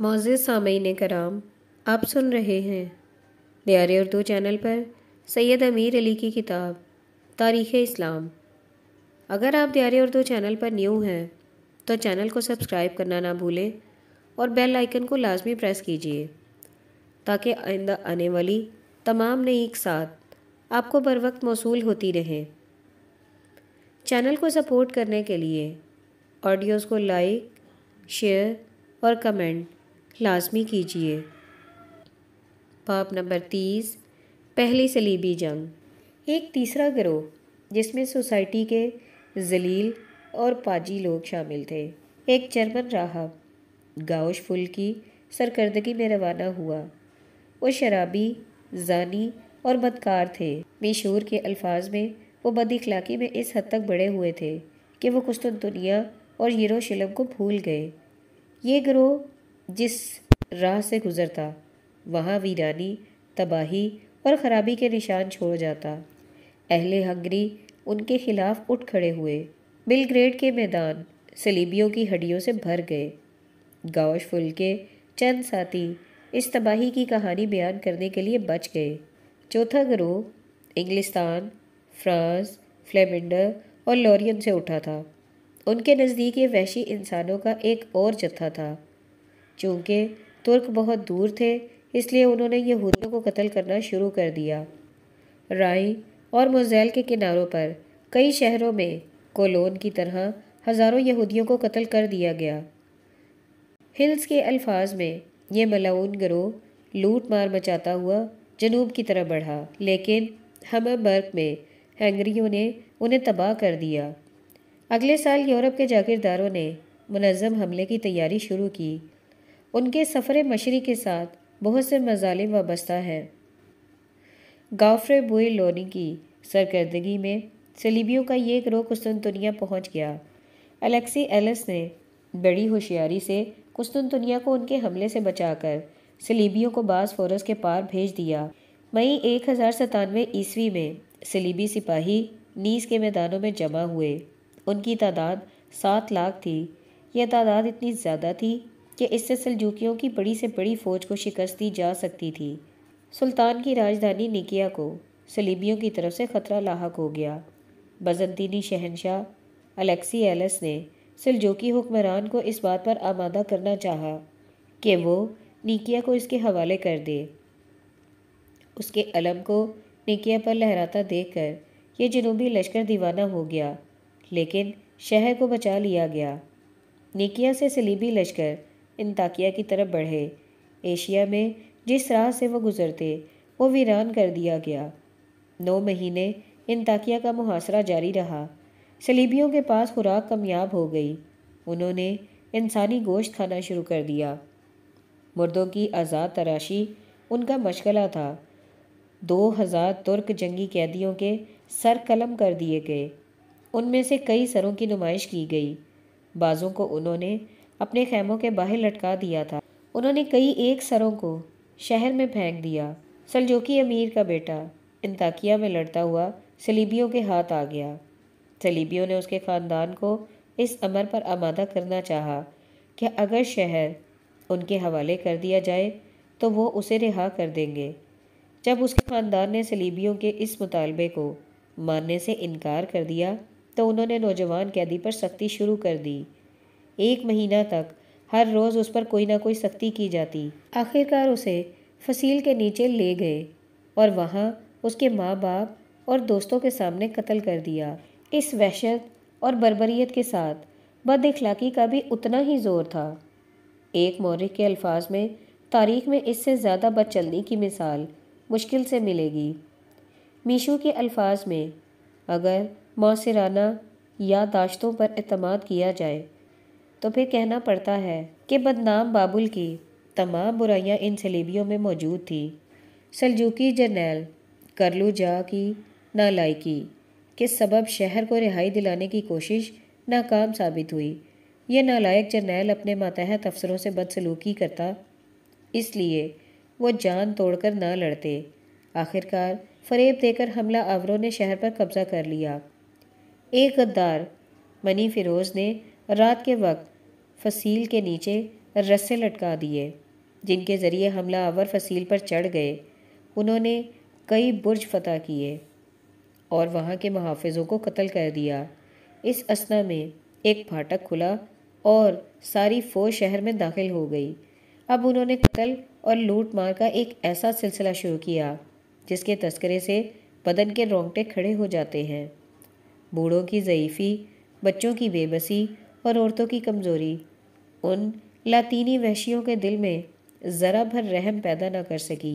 मौज सामीन कराम आप सुन रहे हैं दियार उर्दू चैनल पर सैयद अमीर अली की किताब तारीख़ इस्लाम अगर आप दियारे उर्दू चैनल पर न्यू हैं तो चैनल को सब्सक्राइब करना ना भूलें और बेल आइकन को लाजमी प्रेस कीजिए ताकि आइंदा आने वाली तमाम नई एक साथ आपको बर वक्त मौसू होती रहें चैनल को सपोर्ट करने के लिए ऑडियोज़ को लाइक शेयर और कमेंट लाजमी कीजिए बाप नंबर तीस पहली सलीबी जंग एक तीसरा ग्रोह जिसमें सोसाइटी के जलील और पाजी लोग शामिल थे एक जर्मन राहब गाउश फुल की सरकर्दगी में रवाना हुआ वो शराबी जानी और बदकार थे मशहूर के अल्फाज में वो बद इखलाक़ी में इस हद तक बड़े हुए थे कि वो कुछ दुनिया और यरोशलम को भूल गए ये ग्रोह जिस राह से गुज़रता वहाँ वीरानी तबाही और ख़राबी के निशान छोड़ जाता अहले हंगरी उनके खिलाफ उठ खड़े हुए बिलग्रेड के मैदान सलीबियों की हड्डियों से भर गए गावश फुल के चंद साथी इस तबाही की कहानी बयान करने के लिए बच गए चौथा ग्रोह इंग्लिस्तान फ्रांस फ्लेमेंडर और लॉरियन से उठा था उनके नज़दीक ये वैशी इंसानों का एक और जत्था था चूँकि तुर्क बहुत दूर थे इसलिए उन्होंने यहूदियों को कत्ल करना शुरू कर दिया राई और मोजैल के किनारों पर कई शहरों में कोलोन की तरह हज़ारों यहूदियों को कत्ल कर दिया गया हिल्स के अल्फाज में ये मलाउन ग्रोह लूट मार मचाता हुआ जनूब की तरफ बढ़ा लेकिन हमबर्ग में हैंगरियों ने उन्हें तबाह कर दिया अगले साल यूरोप के जागीरदारों ने मनज़म हमले की तैयारी शुरू की उनके सफ़र मशरी के साथ बहुत से मजालम वाबस्ता हैं गाफ्रे बुए लोनी की सरकर्दगी में सलीबियों का ये एक रो कुस्तुनतुनिया पहुँच गया अलेक्सी एलस ने बड़ी होशियारी से कुस्तुनतुनिया को उनके हमले से बचाकर सलीबियों को बास फोरस के पार भेज दिया मई एक हज़ार सतानवे ईस्वी में सलीबी सिपाही नीस के मैदानों में जमा हुए उनकी तादाद सात लाख थी यह तादाद इतनी ज़्यादा थी कि इससे सलजूकियों की बड़ी से बड़ी फ़ौज को शिकस्त दी जा सकती थी सुल्तान की राजधानी निकिया को सलीबियों की तरफ से ख़तरा लाक हो गया बजंतीनी शहनशाह अलेक्सी एलस ने सिलजोकी हुक्मरान को इस बात पर आमादा करना चाहा कि वो निकिया को इसके हवाले कर दे उसके अलम को निकिया पर लहराता देखकर यह जनूबी लश्कर दीवाना हो गया लेकिन शहर को बचा लिया गया निकिया से सलीबी लश्कर इंताकिया की तरफ बढ़े एशिया में जिस राह से वो गुजरते वो वीरान कर दिया गया नौ महीने इंताकिया का मुहासरा जारी रहा सलीबियों के पास खुराक कमयाब हो गई उन्होंने इंसानी गोश्त खाना शुरू कर दिया मुर्दों की आज़ाद तराशी उनका मशगला था दो हज़ार तुर्क जंगी कैदियों के सर कलम कर दिए गए उनमें से कई सरों की नुमाइश की गई बाज़ों को उन्होंने अपने खेमों के बाहर लटका दिया था उन्होंने कई एक सरों को शहर में फेंक दिया सलजोकी अमीर का बेटा इंताकिया में लड़ता हुआ सलीबियों के हाथ आ गया सलीबियों ने उसके ख़ानदान को इस अमर पर आमादा करना चाहा कि अगर शहर उनके हवाले कर दिया जाए तो वो उसे रिहा कर देंगे जब उसके ख़ानदान ने सलीबियों के इस मुतालबे को मानने से इनकार कर दिया तो उन्होंने नौजवान कैदी पर सख्ती शुरू कर दी एक महीना तक हर रोज़ उस पर कोई ना कोई सख्ती की जाती आखिरकार उसे फसील के नीचे ले गए और वहाँ उसके माँ बाप और दोस्तों के सामने कत्ल कर दिया इस वहशत और बरबरीत के साथ बद अखलाक़ी का भी उतना ही जोर था एक मौरिक के अल्फाज में तारीख में इससे ज़्यादा चलने की मिसाल मुश्किल से मिलेगी मीशू के अल्फाज में अगर मौसराना या दाश्तों पर अतमाद किया जाए तो फिर कहना पड़ता है कि बदनाम बाबुल की तमाम बुराइयां इन सलेबियों में मौजूद थी सलजूकी जर्नैल करलू जा की नालायकी के सबब शहर को रिहाई दिलाने की कोशिश नाकाम साबित हुई यह नालायक जर्नैल अपने मातहत अफसरों से बदसलूकी करता इसलिए वो जान तोड़कर ना लड़ते आखिरकार फरेब देकर हमला आवरों ने शहर पर कब्जा कर लिया एक गद्दार मनी फिरोज ने रात के वक्त फसील के नीचे रस्से लटका दिए जिनके ज़रिए हमला आवर फसील पर चढ़ गए उन्होंने कई बुर्ज फतह किए और वहाँ के मुहाफ़ों को कत्ल कर दिया इस असना में एक फाटक खुला और सारी फौज शहर में दाखिल हो गई अब उन्होंने कत्ल और लूट मार का एक ऐसा सिलसिला शुरू किया जिसके तस्करे से बदन के रोंगटे खड़े हो जाते हैं बूढ़ों की ज़यीफ़ी बच्चों की बेबसी और औरतों की कमज़ोरी उन लातीनी वहशियों के दिल में ज़रा भर रहम पैदा ना कर सकी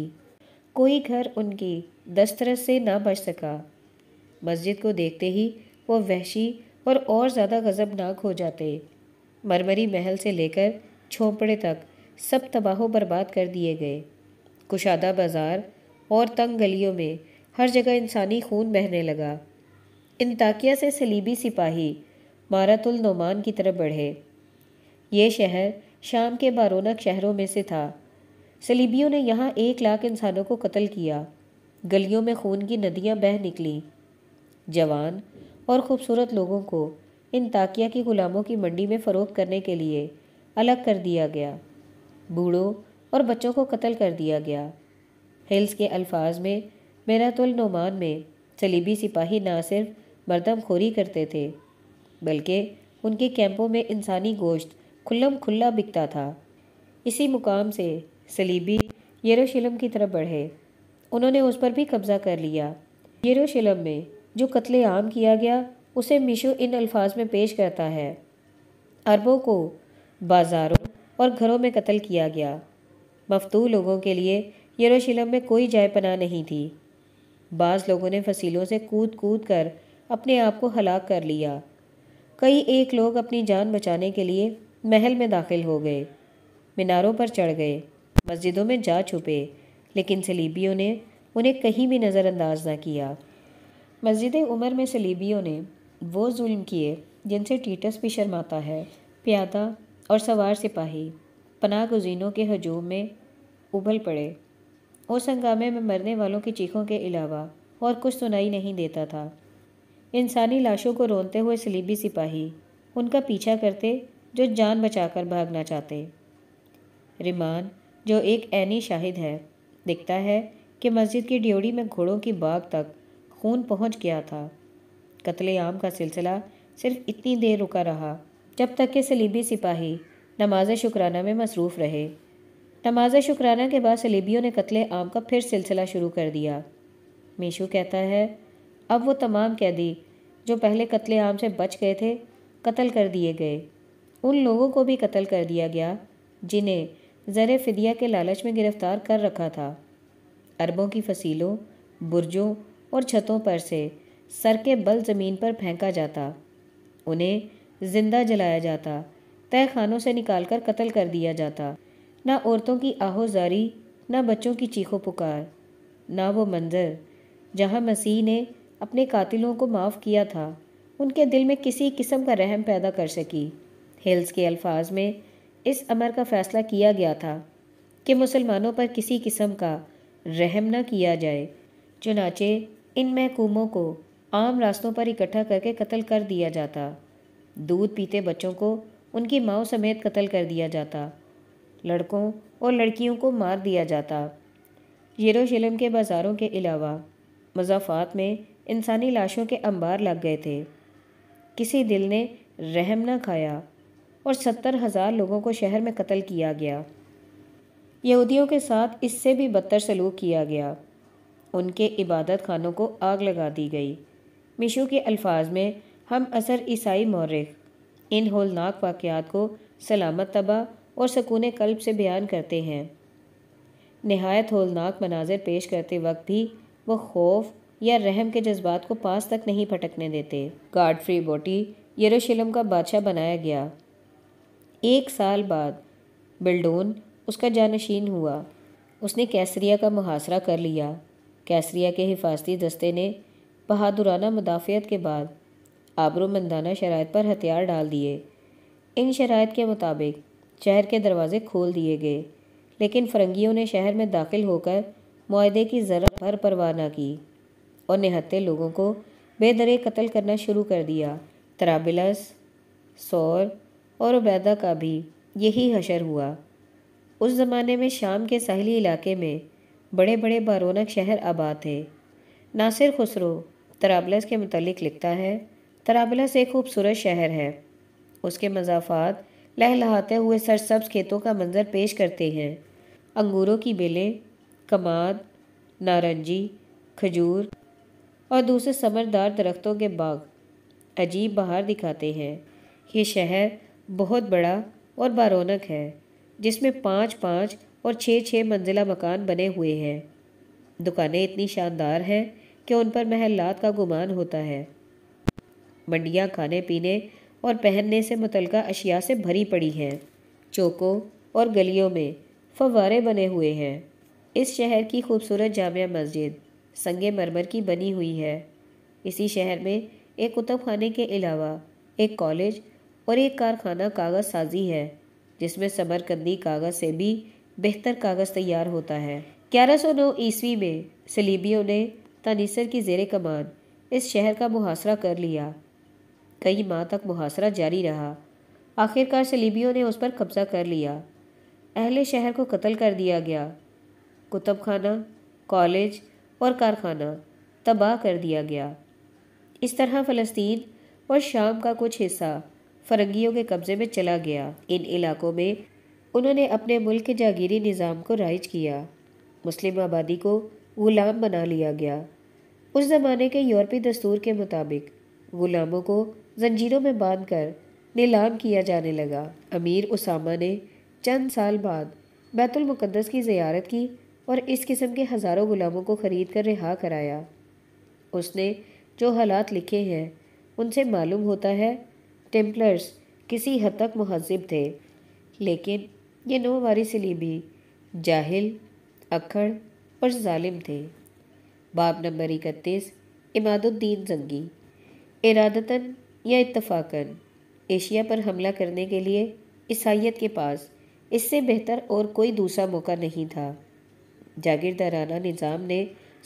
कोई घर उनकी दस्तरस से ना बच सका मस्जिद को देखते ही वो वहशी और और ज़्यादा गज़बनाक हो जाते मरमरी महल से लेकर झोंपड़े तक सब तबाह बर्बाद कर दिए गए कुशादा बाज़ार और तंग गलियों में हर जगह इंसानी खून बहने लगा इंताकिया से सलीबी सिपाही मारातुल नुमान की तरफ बढ़े ये शहर शाम के बारोनक शहरों में से था सलीबियों ने यहाँ एक लाख इंसानों को कत्ल किया गलियों में खून की नदियाँ बह निकली जवान और ख़ूबसूरत लोगों को इन ताकिया की गुलामों की मंडी में फ़रोख करने के लिए अलग कर दिया गया बूढ़ों और बच्चों को कत्ल कर दिया गया हिल्स के अल्फाज में मेरातुलनुमान में सलीबी सिपाही ना सिर्फ मरदमखोरी करते थे बल्कि उनके कैंपों में इंसानी गोश्त खुल्लम खुल्ला बिकता था इसी मुकाम से सलीबी यरूशलेम की तरफ बढ़े उन्होंने उस पर भी कब्ज़ा कर लिया यरूशलेम में जो कत्ल आम किया गया उसे मिशो इन अल्फाज में पेश करता है अरबों को बाज़ारों और घरों में कत्ल किया गया मफतू लोगों के लिए यरूशलेम में कोई जायपना पना नहीं थी बाज़ लोगों ने फसीलों से कूद कूद कर अपने आप को हलाक कर लिया कई एक लोग अपनी जान बचाने के लिए महल में दाखिल हो गए मीनारों पर चढ़ गए मस्जिदों में जा छुपे लेकिन सलीबियों ने उन्हें कहीं भी नज़रअंदाज ना किया मस्जिद उमर में सलीबियों ने वो जुल्म किए जिनसे टीटस भी शर्माता है प्यादा और सवार सिपाही पनाह गुजीनों के हजूम में उबल पड़े उस हंगामे में मरने वालों की चीखों के अलावा और कुछ सुनाई नहीं देता था इंसानी लाशों को रोनते हुए सलीबी सिपाही उनका पीछा करते जो जान बचाकर भागना चाहते रिमान जो एक ऐनी शाहिद है दिखता है कि मस्जिद की ड्योड़ी में घोड़ों की बाग तक खून पहुंच गया था कत्लेआम का सिलसिला सिर्फ इतनी देर रुका रहा जब तक कि सलीबी सिपाही नमाज शुक्राना में मसरूफ़ रहे नमाज शुक्राना के बाद सलीबियों ने कत्ले आम का फिर सिलसिला शुरू कर दिया मीशू कहता है अब वो तमाम कैदी जो पहले कत्ले आम से बच गए थे कत्ल कर दिए गए उन लोगों को भी कत्ल कर दिया गया जिन्हें ज़र फिदिया के लालच में गिरफ्तार कर रखा था अरबों की फसीलों बुरजों और छतों पर से सर के बल ज़मीन पर फेंका जाता उन्हें जिंदा जलाया जाता तय खानों से निकाल कर कत्ल कर दिया जाता ना औरतों की आहोजारी ना बच्चों की चीखों पुकार ना वो मंजर जहाँ मसीह ने अपने कातिलों को माफ़ किया था उनके दिल में किसी किस्म का रहम पैदा कर सकी हिल्स के अल्फाज में इस अमर का फ़ैसला किया गया था कि मुसलमानों पर किसी किस्म का रहम न किया जाए चुनाचे इन महकूमों को आम रास्तों पर इकट्ठा करके कत्ल कर दिया जाता दूध पीते बच्चों को उनकी माओ समेत कत्ल कर दिया जाता लड़कों और लड़कियों को मार दिया जाता यरूशलेम के बाज़ारों के अलावा मजाफात में इंसानी लाशों के अंबार लग गए थे किसी दिल ने रहम न खाया और सत्तर हज़ार लोगों को शहर में कत्ल किया गया यहूदियों के साथ इससे भी बदतर सलूक किया गया उनके इबादत खानों को आग लगा दी गई मिशू के अल्फाज में हम असर ईसाई मौरख इन होलनाक वाक़ात को सलामत तबाह और सकून कल्ब से बयान करते हैं नहायत होलनाक मनाजिर पेश करते वक्त भी वो खौफ या रहम के जज्बात को पास तक नहीं भटकने देते गाडफ्री बोटी यरूशलेम का बादशाह बनाया गया एक साल बाद बिल्डोन उसका जानशीन हुआ उसने कैसरिया का मुहासरा कर लिया कैसरिया के हिफाजती दस्ते ने बहादुराना मुदाफ़ियत के बाद आबरूमंदाना शराइ पर हथियार डाल दिए इन शराइ के मुताबिक शहर के दरवाज़े खोल दिए गए लेकिन फरंगियों ने शहर में दाखिल होकर माहदे की ज़रा भर परवाह ना की और निहत्ते लोगों को बेदरे कत्ल करना शुरू कर दिया तराबिलस सौर और उबैदा का भी यही हशर हुआ उस ज़माने में शाम के साहली इलाके में बड़े बड़े बारोनक शहर आबाद थे नासिर खुसरो तराबलस के मतलब लिखता है तराबलस एक खूबसूरत शहर है उसके मजाफात लहलहाते हुए सरसब्ज खेतों का मंजर पेश करते हैं अंगूरों की बेलें कमाद नारंगी खजूर और दूसरे समरदार दरख्तों के बाग अजीब बहार दिखाते हैं ये शहर बहुत बड़ा और बारौनक है जिसमें पाँच पाँच और छः छः मंजिला मकान बने हुए हैं दुकानें इतनी शानदार हैं कि उन पर महलात का गुमान होता है मंडियाँ खाने पीने और पहनने से मुतलका अशिया से भरी पड़ी हैं चौकों और गलियों में फवारे बने हुए हैं इस शहर की खूबसूरत जामिया मस्जिद संग मरमर की बनी हुई है इसी शहर में एक कुतुब खाने के अलावा एक कॉलेज और एक कारखाना कागज़ साजी है जिसमें समरकंदी कागज़ से भी बेहतर कागज़ तैयार होता है ग्यारह सौ नौ ईस्वी में सलीबियों ने तानीसर की जेर कमान इस शहर का मुहासरा कर लिया कई माह तक मुहासरा जारी रहा आखिरकार सलीबियों ने उस पर कब्ज़ा कर लिया अहले शहर को कत्ल कर दिया गया कुतुब खाना कॉलेज और कारखाना तबाह कर दिया गया इस तरह फ़लस्तीन और शाम का कुछ हिस्सा फरंगियों के कब्जे में चला गया इन इलाकों में उन्होंने अपने मुल्क के जागीरी निज़ाम को राइज किया मुस्लिम आबादी को ग़ुलाम बना लिया गया उस ज़माने के यूरोपी दस्तूर के मुताबिक ग़ुलामों को जंजीरों में बांध कर नीलाम किया जाने लगा अमीर उसामा ने चंद साल बाद बैतुलमक़दस की ज़ियारत की और इस किस्म के हज़ारों ग़ुलामों को ख़रीद कर रिहा कराया उसने जो हालात लिखे हैं उनसे मालूम होता है टेम्पलर्स किसी हद तक महजब थे लेकिन ये नौ वारिसली भी जाहिल अखड़ और ालिम थे बाब नंबर इकतीस इमादुद्दीन जंगी इरादतन या इतफाकन एशिया पर हमला करने के लिए ईसाइत के पास इससे बेहतर और कोई दूसरा मौका नहीं था जागीरदाराना निज़ाम ने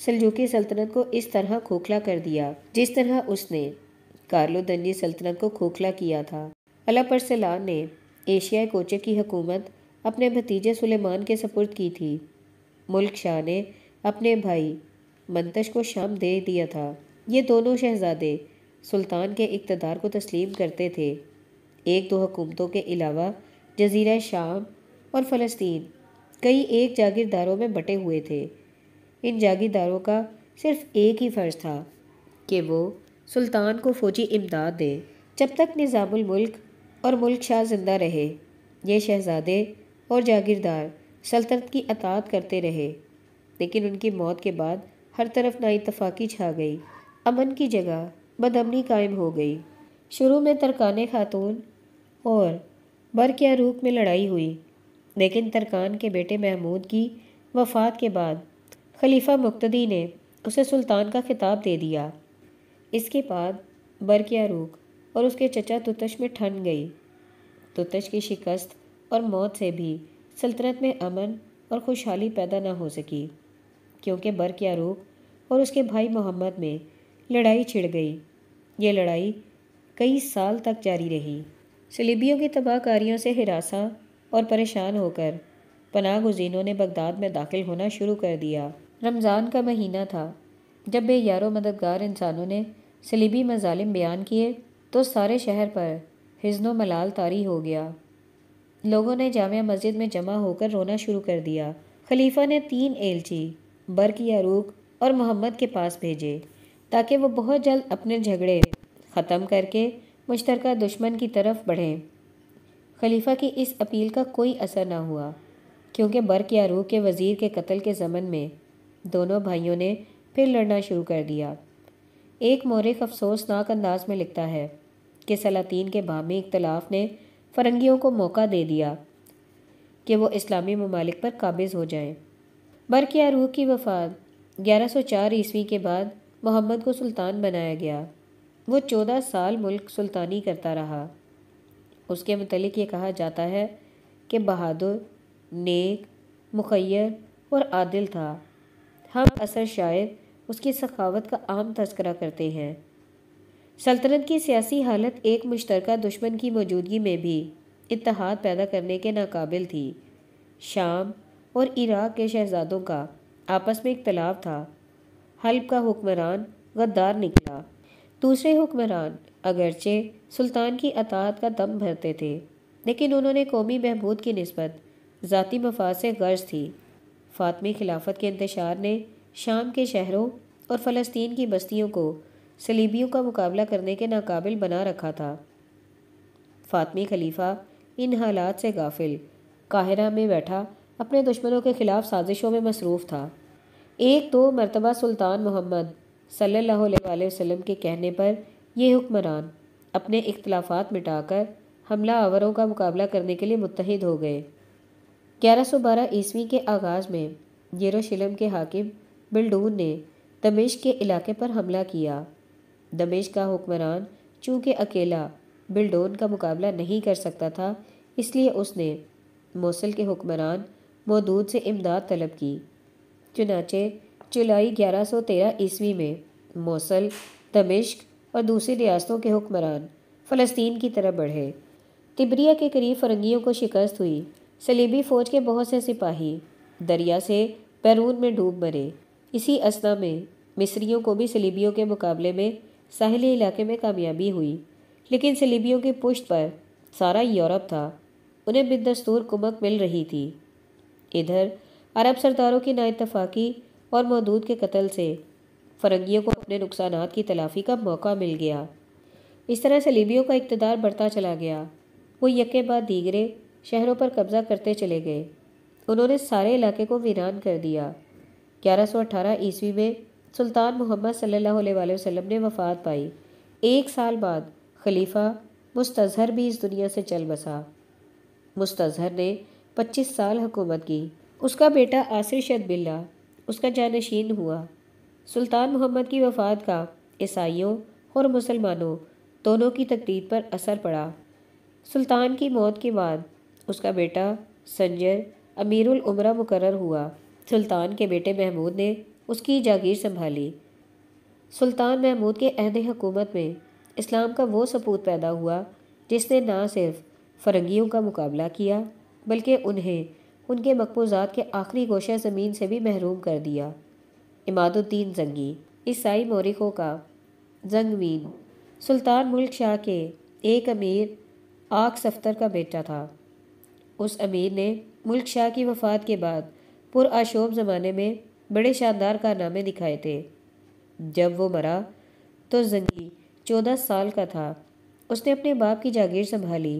सलजुकी सल्तनत को इस तरह खोखला कर दिया जिस तरह उसने कार्लो दन्नी सल्तनत को खोखला किया था अला ने एशियाई कोचे की हकूमत अपने भतीजे सुलेमान के सपुर्द की थी मुल्क शाह ने अपने भाई मंतश को शाम दे दिया था ये दोनों शहजादे सुल्तान के इकतदार को तस्लीम करते थे एक दो हुकूमतों के अलावा जजीरा शाम और फ़लस्तीन कई एक जागीरदारों में बटे हुए थे इन जागीरदारों का सिर्फ एक ही फ़र्ज़ था कि वो सुल्तान को फ़ौजी इमदाद दें जब तक निज़ामुल्क और मुल्क शाह जिंदा रहे ये शहजादे और जागीरदार सल्तनत की अतात करते रहे लेकिन उनकी मौत के बाद हर तरफ नाइतफाक़ी छा गई अमन की जगह बदमनी कायम हो गई शुरू में तरकान खातून और बर रूप में लड़ाई हुई लेकिन तरकान के बेटे महमूद की वफात के बाद खलीफा मुक्तदी ने उसे सुल्तान का खिताब दे दिया इसके बाद बरकिया रूख और उसके चचा तुतश में ठन गई तुतश की शिकस्त और मौत से भी सल्तनत में अमन और खुशहाली पैदा ना हो सकी क्योंकि बरकिया रूख और उसके भाई मोहम्मद में लड़ाई छिड़ गई ये लड़ाई कई साल तक जारी रही सलीबियों की तबाहकारियों से हिरासा और परेशान होकर पनाह गुजीनों ने बगदाद में दाखिल होना शुरू कर दिया रमज़ान का महीना था जब यारों मददगार इंसानों ने सलीबी मजालिम बयान किए तो सारे शहर पर हिजनो मलाल तारी हो गया लोगों ने जाम मस्जिद में जमा होकर रोना शुरू कर दिया खलीफा ने तीन एलची बर्क यारूक और मोहम्मद के पास भेजे ताकि वो बहुत जल्द अपने झगड़े ख़त्म करके मुश्तर दुश्मन की तरफ बढ़ें खलीफा की इस अपील का कोई असर ना हुआ क्योंकि बर्क यारूक के वज़ीर के कत्ल के जमन में दोनों भाइयों ने फिर लड़ना शुरू कर दिया एक मौरख अफसोसनाक अंदाज में लिखता है कि सलातीन के बामी इख्तलाफ ने फरंगियों को मौका दे दिया कि वो इस्लामी ममालिक पर काबिज़ हो जाएं। बरक़ रूह की वफात 1104 ईस्वी के बाद मोहम्मद को सुल्तान बनाया गया वो चौदह साल मुल्क सुल्तानी करता रहा उसके मतलब ये कहा जाता है कि बहादुर नेक मुखैर और आदिल था हम असर शायद उसकी सखावत का आम तस्करा करते हैं सल्तनत की सियासी हालत एक मुश्तरका दुश्मन की मौजूदगी में भी इतिहाद पैदा करने के नाकाबिल थी शाम और इराक के शहजादों का आपस में इख्तलाफ था हल्ब का हुक्मरान गद्दार निकला दूसरे हुक्मरान अगरचे सुल्तान की अतात का दम भरते थे लेकिन उन्होंने कौमी बहबूद की नस्बत ज़ाती मफाद से गर्ज थी फातमी खिलाफत के इंतशार ने शाम के शहरों और फ़लस्तीन की बस्तियों को सलीबियों का मुकाबला करने के नाकबिल बना रखा था फातमी खलीफा इन हालात से गाफिल काहिरा में बैठा अपने दुश्मनों के खिलाफ साजिशों में मसरूफ़ था एक तो मरतबा सुल्तान मोहम्मद सल्लल्लाहु के कहने पर यह हुक्मरान अपने इख्तलाफात मिटाकर हमला आवरों का मुकाबला करने के लिए मुतहद हो गए ग्यारह सौ बारह ईस्वी के आगाज़ में यरूशलेम के हाकिम बिल्डून ने दमिश के इलाके पर हमला किया दमिश का हुक्मरान चूँकि अकेला बिल्डोन का मुकाबला नहीं कर सकता था इसलिए उसने मौसल के हुक्मरान मदूद से इमदाद तलब की चुनाचे जुलाई 1113 ईस्वी में मौसल दमिश्क और दूसरी रियासतों के हुक्मरान फ़लस्तीन की तरफ बढ़े तिबरिया के करीब फरंगियों को शिकस्त हुई सलीबी फ़ौज के बहुत से सिपाही दरिया से बैरून में डूब मरे इसी असना में मिस्रियों को भी सलीबियों के मुकाबले में साहली इलाके में कामयाबी हुई लेकिन सलीबियों की पुष्ट पर सारा यूरोप था उन्हें बिदस्तूर कुमक मिल रही थी इधर अरब सरदारों की नाइतफाक़ी और महदूद के कत्ल से फरंगियों को अपने नुकसान की तलाफी का मौका मिल गया इस तरह सलीबियों का इकतदार बढ़ता चला गया वो यके बाद दीगरे शहरों पर कब्ज़ा करते चले गए उन्होंने सारे इलाके को वीरान कर दिया ग्यारह सौ अठारह ईस्वी में सुल्तान मोहम्मद सल्लल्लाहु अलैहि वसल्लम ने वफ़ात पाई एक साल बाद खलीफा मुस्तज़हर भी इस दुनिया से चल बसा मुस्तज़हर ने पच्चीस साल हुकूमत की उसका बेटा आसिर शद बिल्ला उसका जानशीन हुआ सुल्तान मोहम्मद की वफ़ात का ईसाइयों और मुसलमानों दोनों की तकदीर पर असर पड़ा सुल्तान की मौत के बाद उसका बेटा संजय अमीरुल उमरा मुकर हुआ सुल्तान के बेटे महमूद ने उसकी जागीर संभाली सुल्तान महमूद के अहद हुकूमत में इस्लाम का वो सपूत पैदा हुआ जिसने ना सिर्फ फरंगियों का मुकाबला किया बल्कि उन्हें उनके मकबूजात के आखिरी गोशा ज़मीन से भी महरूम कर दिया इमादुद्दीन जंगी ईसाई मौरखों का जंगवीन सुल्तान मुल्क शाह के एक अमीर आग सफ्तर का बेटा था उस अमीर ने मुल्क शाह की वफात के बाद पुरआशोब ज़माने में बड़े शानदार कारनामे दिखाए थे जब वो मरा तो जंगी चौदह साल का था उसने अपने बाप की जागीर संभाली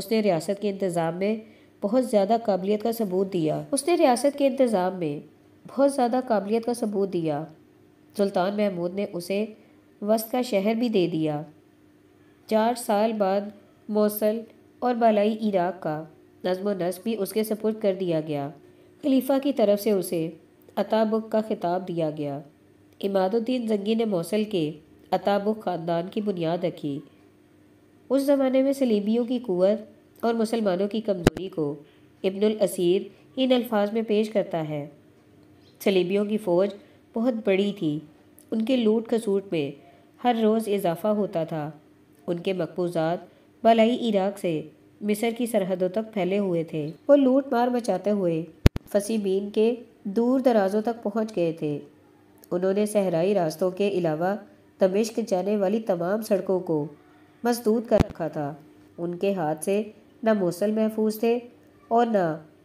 उसने रियासत के इंतज़ाम में बहुत ज़्यादा काबिलियत का सबूत दिया उसने रियासत के इंतज़ाम में बहुत ज़्यादा काबिलियत का सबूत दिया सुल्तान महमूद ने उसे वस्त का शहर भी दे दिया चार साल बाद मौसल और बालाई इराक का नजमो नस्ब भी उसके सपोर्ट कर दिया गया खलीफा की तरफ से उसे अताबुक का खिताब दिया गया इमादुद्दीन जंगी ने मौसल के अताबुक ख़ानदान की बुनियाद रखी उस ज़माने में सलीबियों की कुत और मुसलमानों की कमज़ोरी को इब्नुल असीर इन अल्फाज में पेश करता है सलीबियों की फ़ौज बहुत बड़ी थी उनके लूट खसूट में हर रोज़ इजाफा होता था उनके मकबूजात बलाई इराक से मिसर की सरहदों तक फैले हुए थे वो लूट मार मचाते हुए फसीबीन के दूर दराजों तक पहुंच गए थे उन्होंने सहराई रास्तों के अलावा दमिश्क जाने वाली तमाम सड़कों को मजदूत कर रखा था उनके हाथ से न मौसल महफूज थे और न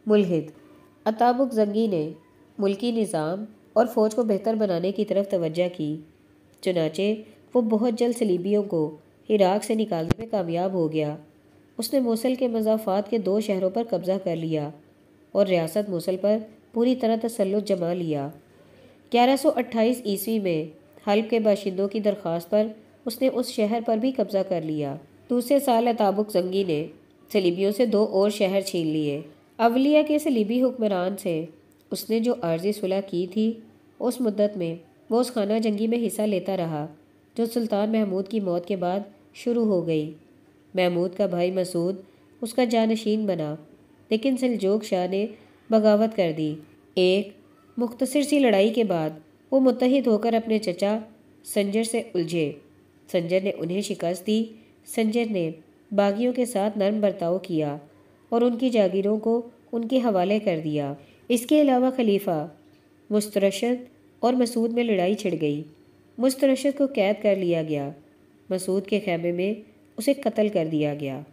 मुलहद अताबुक जंगी ने मुल्की निज़ाम और फ़ौज को बेहतर बनाने की तरफ तवज्जो की चुनाचे वो बहुत जल्द सलीबियों को इराक से निकालने में कामयाब हो गया उसने मौसल के मजाफात के दो शहरों पर कब्ज़ा कर लिया और रियासत मुसल पर पूरी तरह तसलुत जमा लिया 1128 ईस्वी में हल्ब के बाशिंदों की दरख्वास्त पर उसने उस शहर पर भी कब्जा कर लिया दूसरे साल अताबुक जंगी ने सलीबियों से दो और शहर छीन लिए अवलिया के सलीबी हुक्मरान से उसने जो आर्जी सुलह की थी उस मुद्दत में वो उस खाना जंगी में हिस्सा लेता रहा जो सुल्तान महमूद की मौत के बाद शुरू हो गई महमूद का भाई मसूद उसका जानशीन बना लेकिन सिलजोग शाह ने बगावत कर दी एक मुख्तसर सी लड़ाई के बाद वो मुतहद होकर अपने चचा संजर से उलझे संजर ने उन्हें शिकस्त दी संजर ने बागियों के साथ नरम बर्ताव किया और उनकी जागीरों को उनके हवाले कर दिया इसके अलावा खलीफा मुस्तरशद और मसूद में लड़ाई छिड़ गई मुस्तरशद को कैद कर लिया गया मसूद के खेमे में उसे कत्ल कर दिया गया